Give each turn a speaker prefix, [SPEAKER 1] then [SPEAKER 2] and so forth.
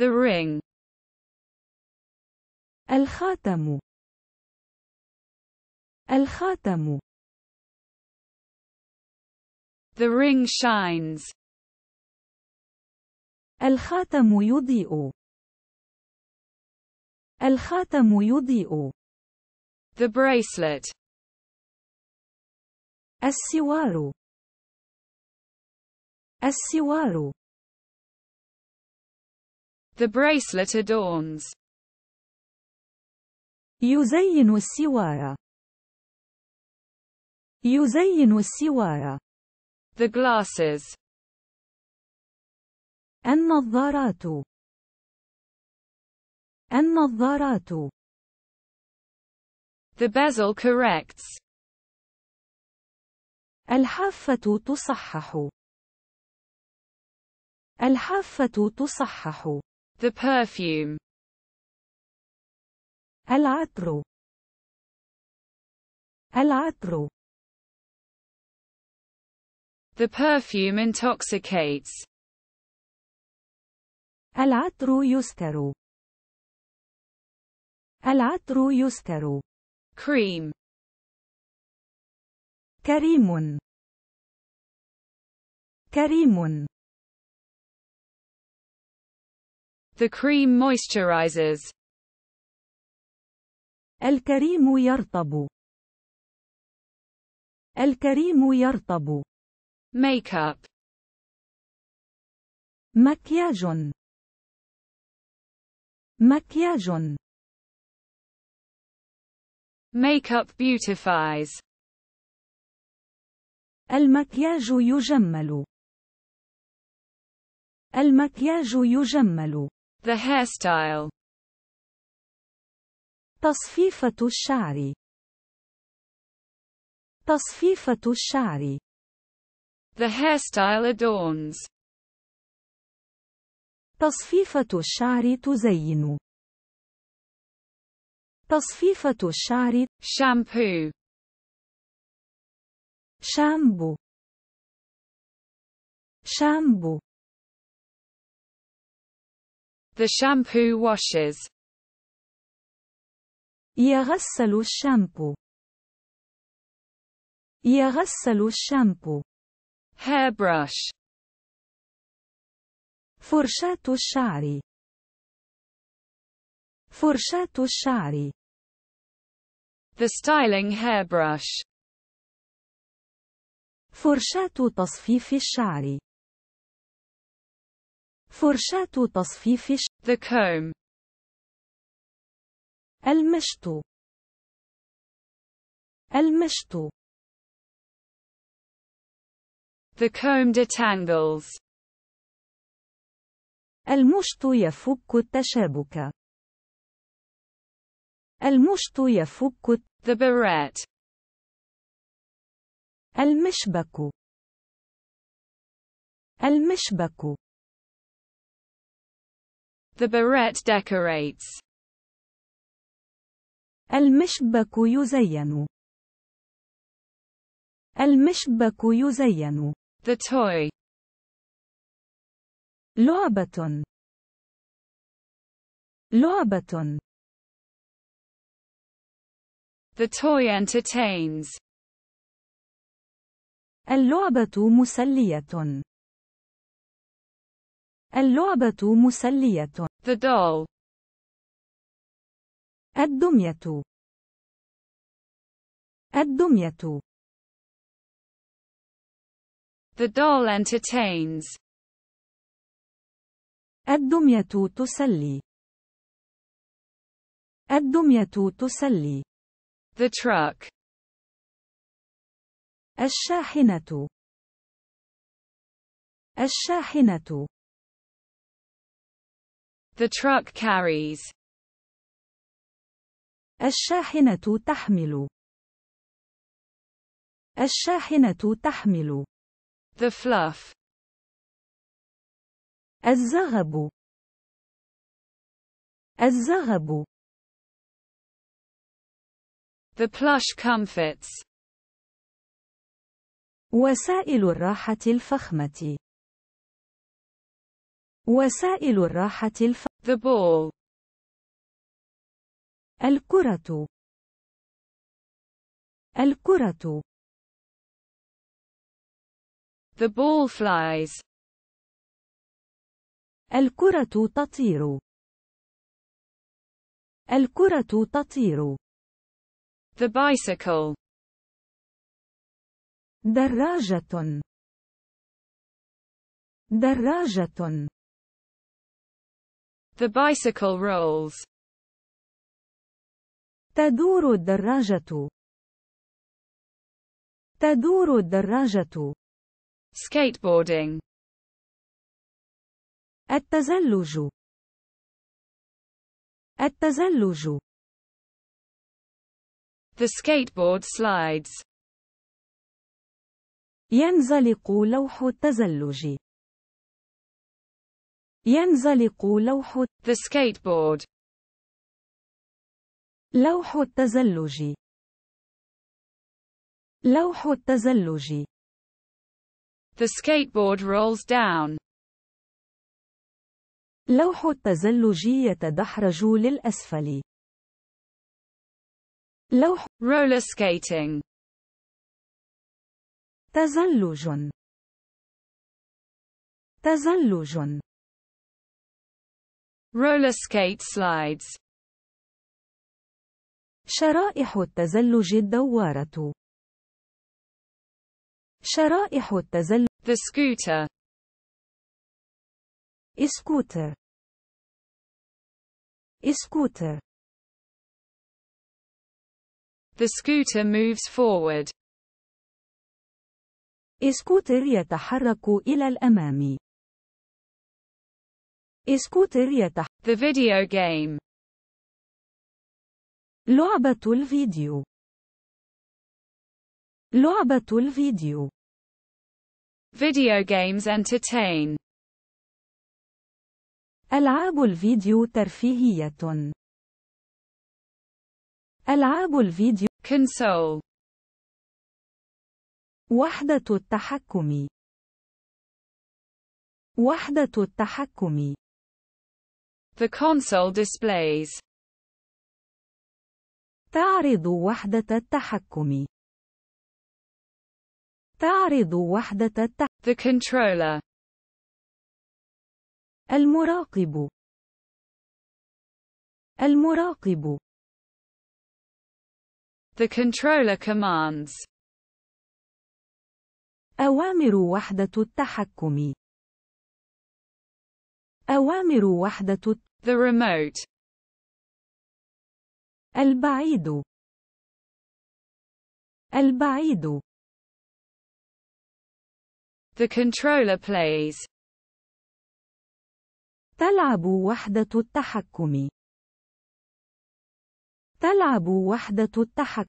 [SPEAKER 1] The ring. الخاتم. الخاتم. The ring shines. الخاتم يضيء. الخاتم يضيء. The bracelet. السوار. السوار. The bracelet adorns. يزين السواية. يزين السواية. The glasses. النظارات. النظارات. The bezel corrects. الحافة تصحح. الحافة تصحح. The perfume. العطر. The perfume intoxicates. العطر يستر. Cream. Karimun. Karimun. The cream moisturizes. الكريم يرطب. الكريم يرطب. Makeup. مكياج. مكياج. Makeup beautifies. المكياج يجمل. المكياج يجمل. The hairstyle. تصفيفة الشعر. تصفيفة الشعر. The hairstyle adorns. تصفيفة الشعر تزين. تصفيفة الشعر. Shampoo. Shampoo. Shampoo. The shampoo washes. يغسل الشامبو. يغسل الشامبو. Hairbrush. فرشاة الشعر. فرشاة الشعر. The styling hairbrush. فرشاة تصفيف الشعر. فرشاة تصفيف the comb المشط المشط the comb detangles المشط يفك التشابك المشط يفك the barret المشبك المشبك The barrette decorates. المشبك يزين. المشبك يزين. The toy. لعبة. لعبة. The toy entertains. اللعبة مسلية. اللعبة مسلية. The doll. الدمية. الدمية. The doll entertains. الدمية تسلي. الدمية تسلي. The truck. الشاحنة. الشاحنة. The truck carries. الشاحنة تحمل. الشاحنة تحمل. The fluff. الزغب. الزغب. The plush comforts. وسائل الراحة الفخمة. وسائل الراحة الف... The ball. الكرة. الكرة. The ball flies. الكرة تطير. الكرة تطير. The bicycle. دراجة. دراجة. The bicycle rolls. تدور الدراجة. تدور الدراجة. Skateboarding. التزلج. التزلج. The skateboard slides. ينزلق لوح التزلج. ينزلق لوح The skateboard لوح التزلج لوح التزلج The skateboard rolls down لوح التزلج يتدحرج للأسفل لوح roller skating تزلج تزلج roller skate slides شرائح التزلج الدوارة شرائح التزلج the scooter اسكوتر اسكوتر The scooter moves forward. اسكوتر يتحرك إلى الأمام. اسكوتر يتح The video game لعبة الفيديو لعبة الفيديو Video games entertain ألعاب الفيديو ترفيهية ألعاب الفيديو console وحدة التحكم وحدة التحكم The console displays. تعرض وحدة التحكم. تعرض وحدة التحكم. The controller. المراقب. المراقب. The controller commands. أوامر وحدة التحكم. أوامر وحدة the remote البعيد البعيد The controller plays تلعب وحدة التحكم تلعب وحدة التحكم